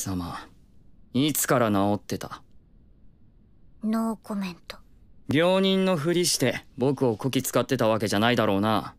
様いつから治ってたノーコメント病人のふりして僕をこき使ってたわけじゃないだろうな